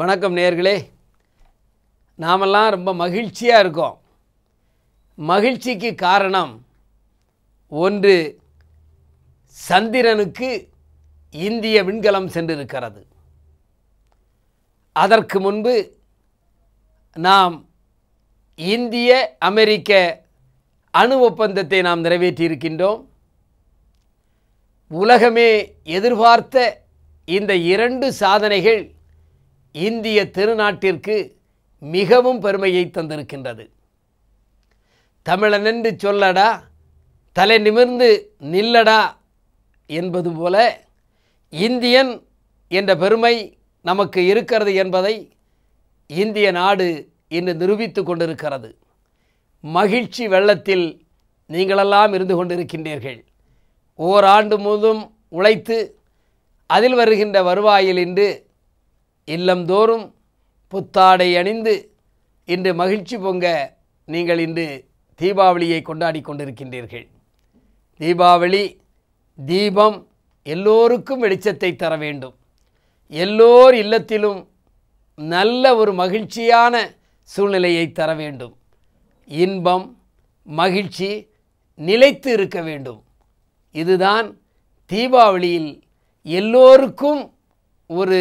வணக்கம் நேர்களே நாமெல்லாம் ரொம்ப மகிழ்ச்சியாக இருக்கோம் மகிழ்ச்சிக்கு காரணம் ஒன்று சந்திரனுக்கு இந்திய விண்கலம் சென்றிருக்கிறது அதற்கு முன்பு நாம் இந்திய அமெரிக்க அணு ஒப்பந்தத்தை நாம் நிறைவேற்றியிருக்கின்றோம் உலகமே எதிர்பார்த்த இந்த இரண்டு சாதனைகள் இந்திய திருநாட்டிற்கு மிகவும் பெருமையை தந்திருக்கின்றது தமிழனென்று சொல்லடா தலை நிமிர்ந்து நில்லடா என்பது போல இந்தியன் என்ற பெருமை நமக்கு இருக்கிறது என்பதை இந்திய நாடு இன்று நிரூபித்து கொண்டிருக்கிறது மகிழ்ச்சி வெள்ளத்தில் நீங்களெல்லாம் இருந்து கொண்டிருக்கின்றீர்கள் ஓராண்டு முழுதும் உழைத்து அதில் வருகின்ற வருவாயில் இன்று இல்லம்தோறும் புத்தாடை அணிந்து இன்று மகிழ்ச்சி பொங்க நீங்கள் இன்று தீபாவளியை கொண்டாடி கொண்டிருக்கின்றீர்கள் தீபாவளி தீபம் எல்லோருக்கும் வெளிச்சத்தை தர வேண்டும் எல்லோர் இல்லத்திலும் நல்ல ஒரு மகிழ்ச்சியான சூழ்நிலையை தர வேண்டும் இன்பம் மகிழ்ச்சி நிலைத்து இருக்க வேண்டும் இதுதான் தீபாவளியில் எல்லோருக்கும் ஒரு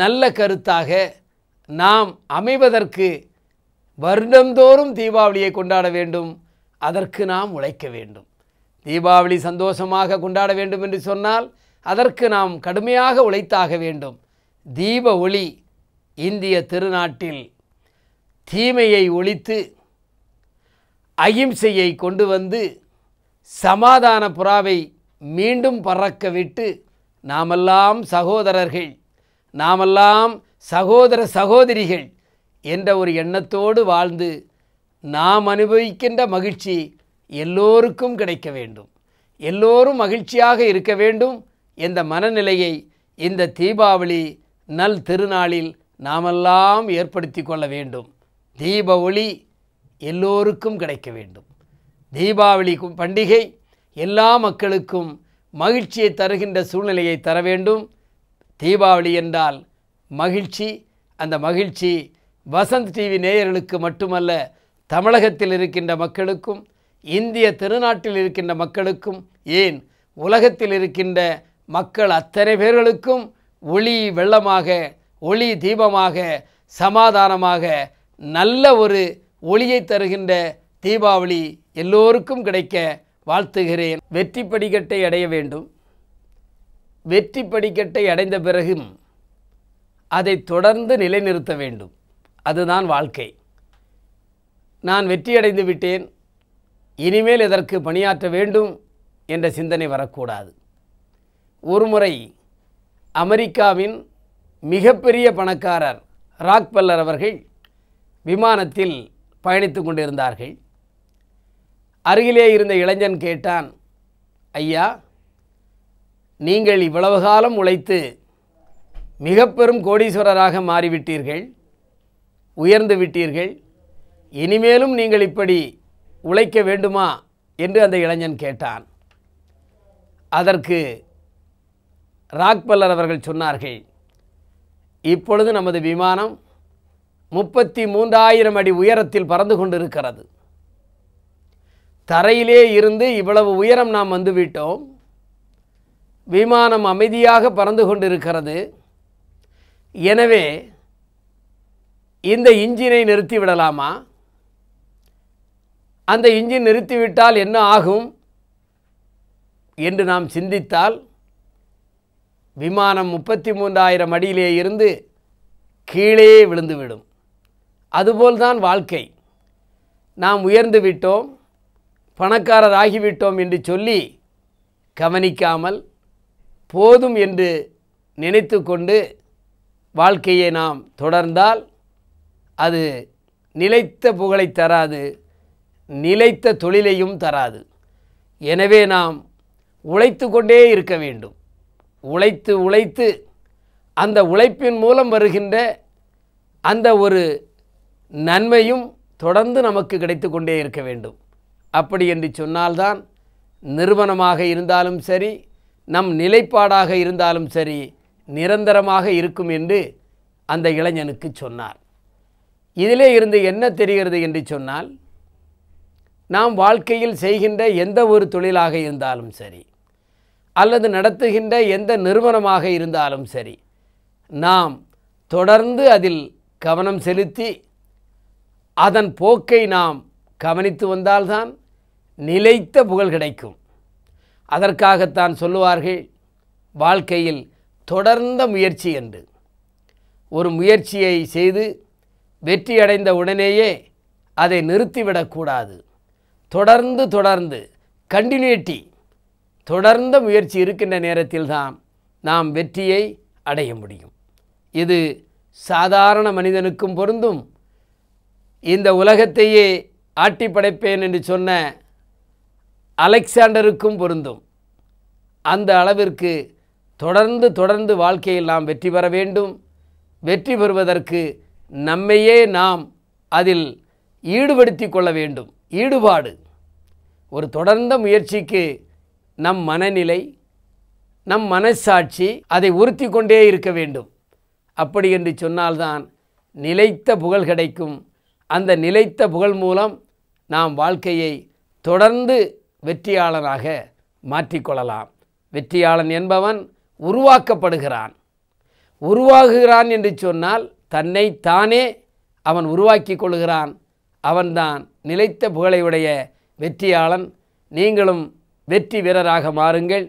நல்ல கருத்தாக நாம் அமைவதற்கு வருடந்தோறும் தீபாவளியை கொண்டாட வேண்டும் அதற்கு நாம் உழைக்க வேண்டும் தீபாவளி சந்தோஷமாக கொண்டாட வேண்டும் என்று சொன்னால் அதற்கு நாம் கடுமையாக உழைத்தாக வேண்டும் தீப ஒளி இந்திய திருநாட்டில் தீமையை ஒழித்து அகிம்சையை கொண்டு வந்து சமாதான புறாவை மீண்டும் பறக்க விட்டு நாமெல்லாம் சகோதரர்கள் நாமெல்லாம் சகோதர சகோதரிகள் என்ற ஒரு எண்ணத்தோடு வாழ்ந்து நாம் அனுபவிக்கின்ற மகிழ்ச்சி எல்லோருக்கும் கிடைக்க வேண்டும் எல்லோரும் மகிழ்ச்சியாக இருக்க வேண்டும் என்ற மனநிலையை இந்த தீபாவளி நல் திருநாளில் நாமெல்லாம் ஏற்படுத்தி கொள்ள வேண்டும் தீப ஒளி எல்லோருக்கும் கிடைக்க வேண்டும் தீபாவளி பண்டிகை எல்லா மக்களுக்கும் மகிழ்ச்சியை தருகின்ற சூழ்நிலையை தர வேண்டும் தீபாவளி என்றால் மகிழ்ச்சி அந்த மகிழ்ச்சி வசந்த் டிவி நேயர்களுக்கு மட்டுமல்ல தமிழகத்தில் இருக்கின்ற மக்களுக்கும் இந்திய திருநாட்டில் இருக்கின்ற மக்களுக்கும் ஏன் உலகத்தில் இருக்கின்ற மக்கள் அத்தனை பேர்களுக்கும் ஒளி வெள்ளமாக ஒளி தீபமாக சமாதானமாக நல்ல ஒரு ஒளியை தருகின்ற தீபாவளி எல்லோருக்கும் கிடைக்க வாழ்த்துகிறேன் வெற்றி படிக்கட்டை அடைய வேண்டும் வெற்றி படிக்கட்டை அடைந்த பிறகும் அதை தொடர்ந்து நிலைநிறுத்த வேண்டும் அதுதான் வாழ்க்கை நான் வெற்றியடைந்து விட்டேன் இனிமேல் இதற்கு பணியாற்ற வேண்டும் என்ற சிந்தனை வரக்கூடாது ஒருமுறை அமெரிக்காவின் மிகப்பெரிய பணக்காரர் ராக்பெல்லர் அவர்கள் விமானத்தில் பயணித்து கொண்டிருந்தார்கள் அருகிலே இருந்த இளைஞன் கேட்டான் ஐயா நீங்கள் இவ்வளவு காலம் உழைத்து மிக பெரும் கோடீஸ்வரராக மாறிவிட்டீர்கள் உயர்ந்து விட்டீர்கள் இனிமேலும் நீங்கள் இப்படி உழைக்க வேண்டுமா என்று அந்த இளைஞன் கேட்டான் அதற்கு ராக்பல்லர் அவர்கள் சொன்னார்கள் இப்பொழுது நமது விமானம் முப்பத்தி மூன்றாயிரம் அடி உயரத்தில் பறந்து கொண்டிருக்கிறது தரையிலே இருந்து இவ்வளவு உயரம் நாம் வந்துவிட்டோம் விமானம் அமைதியாக பறந்து கொண்டிருக்கிறது எனவே இந்த இன்ஜினை நிறுத்திவிடலாமா அந்த இன்ஜின் நிறுத்திவிட்டால் என்ன ஆகும் என்று நாம் சிந்தித்தால் விமானம் முப்பத்தி மூன்றாயிரம் அடியிலே இருந்து கீழே விழுந்துவிடும் அதுபோல்தான் வாழ்க்கை நாம் உயர்ந்து விட்டோம் பணக்காரராகிவிட்டோம் என்று சொல்லி கவனிக்காமல் போதும் என்று நினைத்து கொண்டு வாழ்க்கையை நாம் தொடர்ந்தால் அது நிலைத்த புகழை தராது நிலைத்த தொழிலையும் தராது எனவே நாம் உழைத்து கொண்டே இருக்க வேண்டும் உழைத்து உழைத்து அந்த உழைப்பின் மூலம் வருகின்ற அந்த ஒரு நன்மையும் தொடர்ந்து நமக்கு கிடைத்து கொண்டே இருக்க வேண்டும் அப்படி என்று சொன்னால்தான் நிறுவனமாக இருந்தாலும் சரி நம் நிலைப்பாடாக இருந்தாலும் சரி நிரந்தரமாக இருக்கும் என்று அந்த இளைஞனுக்கு சொன்னார் இதிலே இருந்து என்ன தெரிகிறது என்று சொன்னால் நாம் வாழ்க்கையில் செய்கின்ற எந்த ஒரு தொழிலாக இருந்தாலும் சரி அல்லது நடத்துகின்ற எந்த நிறுவனமாக இருந்தாலும் சரி நாம் தொடர்ந்து அதில் கவனம் செலுத்தி அதன் போக்கை நாம் கவனித்து வந்தால்தான் நிலைத்த புகழ் கிடைக்கும் அதற்காகத்தான் சொல்லுவார்கள் வாழ்க்கையில் தொடர்ந்த முயற்சி என்று ஒரு முயற்சியை செய்து வெற்றி அடைந்த உடனேயே அதை நிறுத்திவிடக்கூடாது தொடர்ந்து தொடர்ந்து கண்டினியூட்டி தொடர்ந்த முயற்சி இருக்கின்ற நேரத்தில் தான் நாம் வெற்றியை அடைய முடியும் இது சாதாரண மனிதனுக்கும் பொருந்தும் இந்த உலகத்தையே ஆட்டி படைப்பேன் என்று சொன்ன அலெக்சாண்டருக்கும் பொருந்தும் அந்த அளவிற்கு தொடர்ந்து தொடர்ந்து வாழ்க்கையில் நாம் வெற்றி பெற வேண்டும் வெற்றி பெறுவதற்கு நம்மையே நாம் அதில் ஈடுபடுத்தி கொள்ள வேண்டும் ஈடுபாடு ஒரு தொடர்ந்த முயற்சிக்கு நம் மனநிலை நம் மனசாட்சி அதை உறுத்தி கொண்டே இருக்க வேண்டும் அப்படி என்று சொன்னால்தான் நிலைத்த புகழ் கிடைக்கும் அந்த நிலைத்த புகழ் மூலம் நாம் வாழ்க்கையை தொடர்ந்து வெற்றியாளனாக மாற்றிக்கொள்ளலாம் வெற்றியாளன் என்பவன் உருவாக்கப்படுகிறான் உருவாகுகிறான் என்று சொன்னால் தன்னை தானே அவன் உருவாக்கி கொள்கிறான் அவன்தான் நிலைத்த புகழையுடைய வெற்றியாளன் நீங்களும் வெற்றி வீரராக மாறுங்கள்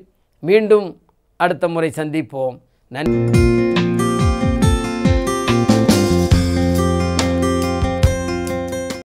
மீண்டும் அடுத்த முறை சந்திப்போம் நன்றி